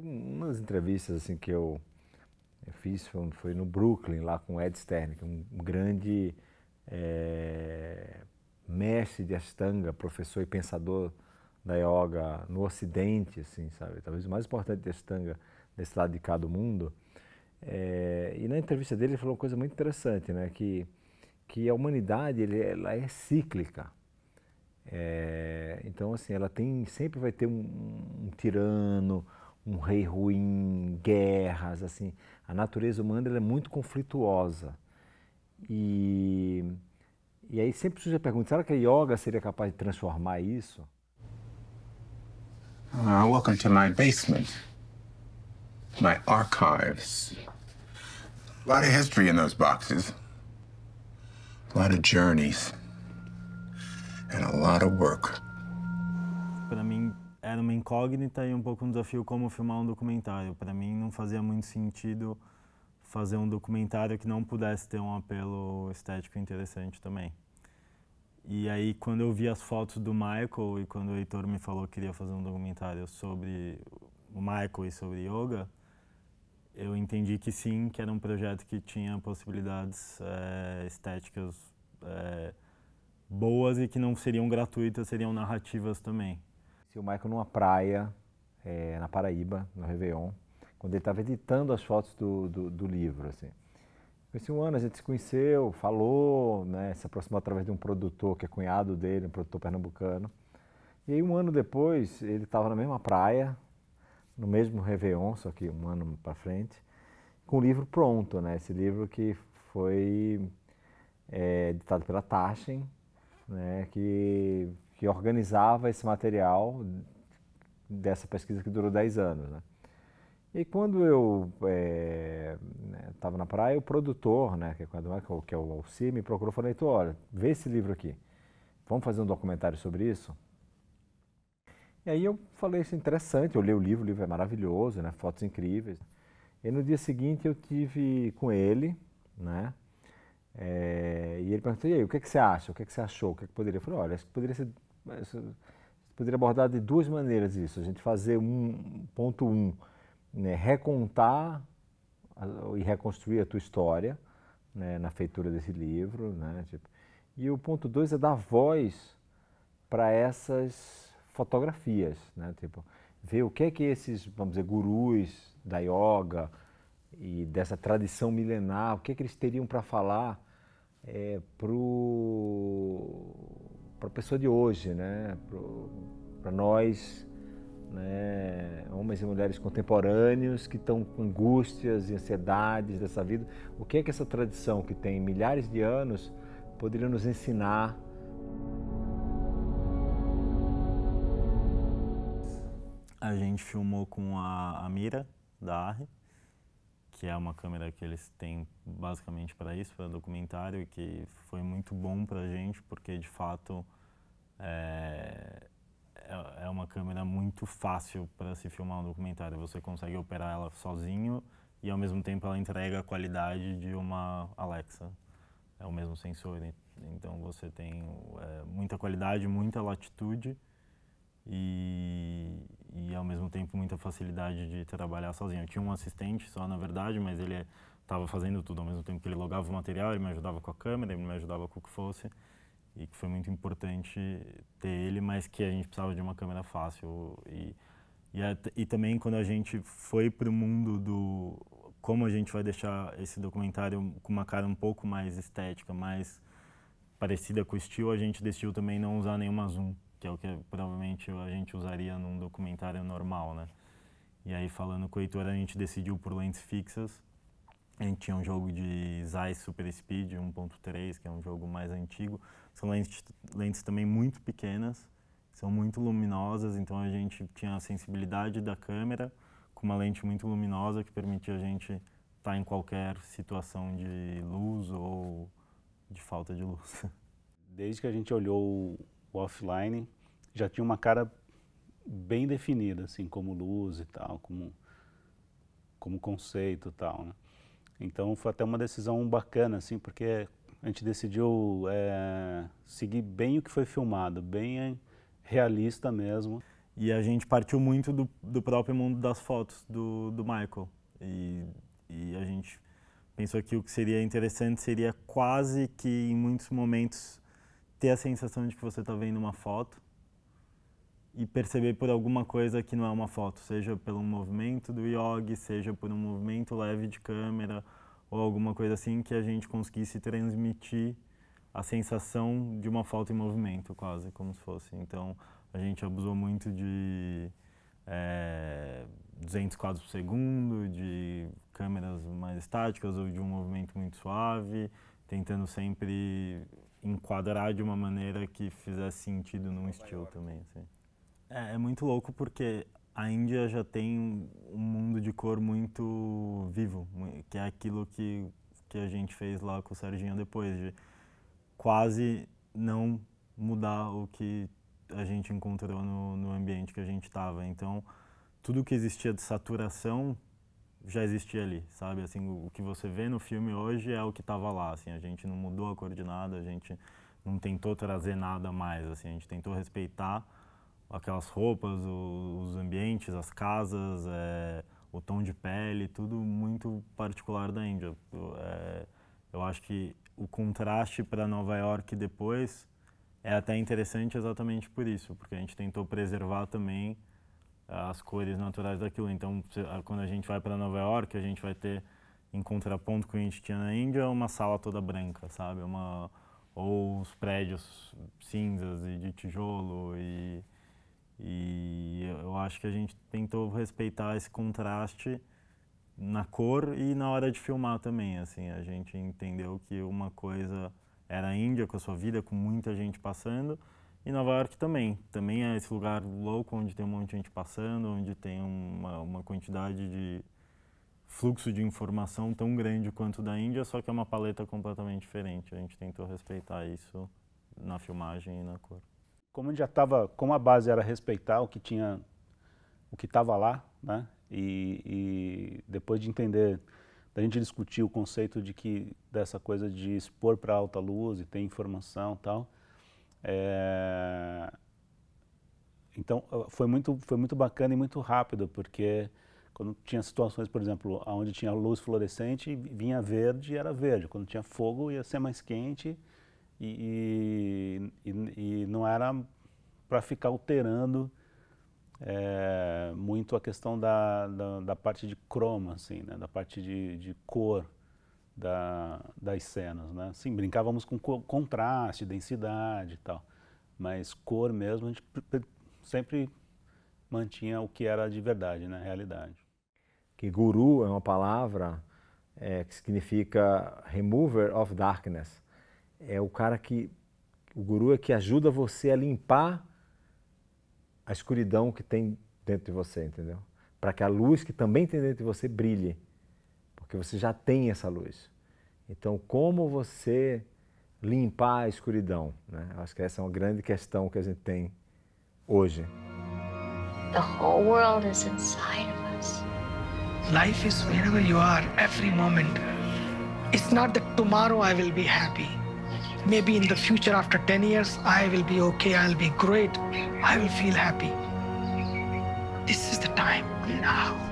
Tem umas entrevistas assim que eu, eu fiz, foi, foi, no Brooklyn, lá com o Ed Stern, que é um grande é, mestre de Astanga professor e pensador da yoga no Ocidente, assim, sabe? Talvez o mais importante de Astanga desse lado de cá do mundo. É, e na entrevista dele ele falou uma coisa muito interessante, né? Que, que a humanidade ele, ela é cíclica. É, então, assim, ela tem sempre vai ter um, um tirano, um rei ruim, guerras, assim. A natureza humana é muito conflituosa. E, e aí sempre surge a pergunta, será que a yoga seria capaz de transformar isso? Uh, welcome to my basement, my archives. A lot of history in those boxes, a lot of journeys, and a lot of work. Para mim, era uma incógnita e um pouco um desafio como filmar um documentário. Para mim não fazia muito sentido fazer um documentário que não pudesse ter um apelo estético interessante também. E aí quando eu vi as fotos do Michael e quando o Heitor me falou que queria fazer um documentário sobre o Michael e sobre yoga, eu entendi que sim, que era um projeto que tinha possibilidades é, estéticas é, boas e que não seriam gratuitas, seriam narrativas também conheci o Michael numa praia é, na Paraíba, no Réveillon, quando ele estava editando as fotos do, do, do livro. Assim. Conheci assim, um ano, a gente se conheceu, falou, né, se aproximou através de um produtor que é cunhado dele, um produtor pernambucano. E aí, um ano depois, ele estava na mesma praia, no mesmo Réveillon, só que um ano para frente, com o livro pronto, né? Esse livro que foi é, editado pela Taschen, né? que que organizava esse material dessa pesquisa que durou 10 anos. Né? E quando eu estava eh, né, é, na praia, o produtor, né, que, é, que é o Alci, me procurou e falou, Heitor, olha, vê esse livro aqui, vamos fazer um documentário sobre isso? E aí eu falei, isso é interessante, eu li o livro, o livro é maravilhoso, né, fotos incríveis. E no dia seguinte eu tive com ele, né, é, e ele perguntou, e aí, o que, é que você acha, o que, é que você achou, o que, é que poderia? Eu falei, olha, acho que poderia ser mas, eh, poderia abordar de duas maneiras isso. A gente fazer um ponto um, né, recontar e reconstruir a tua história né, na feitura desse livro, né, tipo. e o ponto dois é dar voz para essas fotografias, né, tipo ver o que é que esses vamos dizer gurus da yoga e dessa tradição milenar, o que é que eles teriam para falar é, pro para a pessoa de hoje, né? para nós, né? homens e mulheres contemporâneos que estão com angústias e ansiedades dessa vida. O que é que essa tradição que tem milhares de anos poderia nos ensinar? A gente filmou com a, Mira, da ARRE, que é uma câmera que eles têm basicamente para isso, para documentário, e que foi muito bom para a gente, porque de fato eh, é, é uma câmera muito fácil para se filmar um documentário. Você consegue operar ela sozinho e ao mesmo tempo ela entrega a qualidade de uma Alexa. É o mesmo sensor, então você tem é, muita qualidade, muita latitude e, e ao mesmo tempo muita facilidade de trabalhar sozinho. Eu tinha um assistente só, na verdade, mas ele estava fazendo tudo ao mesmo tempo que ele logava o material, ele me ajudava com a câmera, ele me ajudava com o que fosse e que foi muito importante ter ele, mas que a gente precisava de uma câmera fácil e e, a, e também quando a gente foi para o mundo do como a gente vai deixar esse documentário com uma cara um pouco mais estética, mais parecida com o estilo, a gente decidiu também não usar nenhuma zoom que é o que provavelmente a gente usaria num documentário normal, né? E aí, falando com o Heitor, a gente decidiu por lentes fixas. A gente tinha um jogo de Zeiss Super Speed 1.3, que é um jogo mais antigo. São lentes, lentes também muito pequenas, são muito luminosas, então a gente tinha a sensibilidade da câmera com uma lente muito luminosa que permitia a gente estar tá em qualquer situação de luz ou de falta de luz. Desde que a gente olhou o offline já tinha uma cara bem definida, assim, como luz e tal, como, como conceito e tal, né? Então foi até uma decisão bacana, assim, porque a gente decidiu é, seguir bem o que foi filmado, bem realista mesmo. E a gente partiu muito do, do próprio mundo das fotos do, do Michael. E, e a gente pensou que o que seria interessante seria quase que em muitos momentos ter a sensação de que você está vendo uma foto e perceber por alguma coisa que não é uma foto, seja pelo movimento do yogi, seja por um movimento leve de câmera ou alguma coisa assim que a gente conseguisse transmitir a sensação de uma foto em movimento, quase como se fosse. Então a gente abusou muito de é, eh, 200 quadros por segundo, de câmeras mais estáticas ou de um movimento muito suave, tentando sempre enquadrar de uma maneira que fizesse sentido num estilo também. Assim. É, é muito louco porque a Índia já tem um mundo de cor muito vivo, que é aquilo que, que a gente fez lá com o Serginho depois, de quase não mudar o que a gente encontrou no, no ambiente que a gente estava. Então, tudo que existia de saturação já existia ali, sabe? Assim, o, o que você vê no filme hoje é o que estava lá, assim, a gente não mudou a coordenada, a gente não tentou trazer nada mais, assim, a gente tentou respeitar aquelas roupas, o, os ambientes, as casas, é, o tom de pele, tudo muito particular da Índia. É, eu acho que o contraste para Nova York depois é até interessante exatamente por isso, porque a gente tentou preservar também as cores naturais daquilo. Então, quando a gente vai para Nova York, a gente vai ter, em contraponto com o que a gente tinha na Índia, uma sala toda branca, sabe? Uma, ou os prédios cinzas e de tijolo e, e eu acho que a gente tentou respeitar esse contraste na cor e na hora de filmar também, assim, a gente entendeu que uma coisa era a Índia com a sua vida, com muita gente passando, e Nova York também. Também é esse lugar louco onde tem um monte de gente passando, onde tem uma, uma quantidade de fluxo de informação tão grande quanto da Índia, só que é uma paleta completamente diferente. A gente tentou respeitar isso na filmagem e na cor. Como a já estava, como a base era respeitar o que tinha, o que estava lá, né? E, e depois de entender da gente discutir o conceito de que dessa coisa de expor para alta luz e ter informação e tal é... Então, foi muito, foi muito bacana e muito rápido, porque quando tinha situações, por exemplo, onde tinha luz fluorescente, vinha verde era verde. Quando tinha fogo, ia ser mais quente e, e, e não era para ficar alterando é, muito a questão da, da, da, parte de croma, assim, né? da parte de, de cor da, das cenas, né? Sim, brincávamos com co contraste, densidade e tal, mas cor mesmo a gente sempre mantinha o que era de verdade, na né? realidade. Que guru é uma palavra é, que significa remover of darkness. É o cara que o guru é que ajuda você a limpar a escuridão que tem dentro de você, entendeu? Para que a luz que também tem dentro de você brilhe porque você já tem essa luz. Então, como você limpar a escuridão? Né? Acho que essa é uma grande questão que a gente tem hoje. The whole world is inside of us. Life is wherever you are, every moment. It's not that tomorrow I will be happy. Maybe in the future, after 10 years, I will be okay, I'll be great, I will feel happy. This is the time now.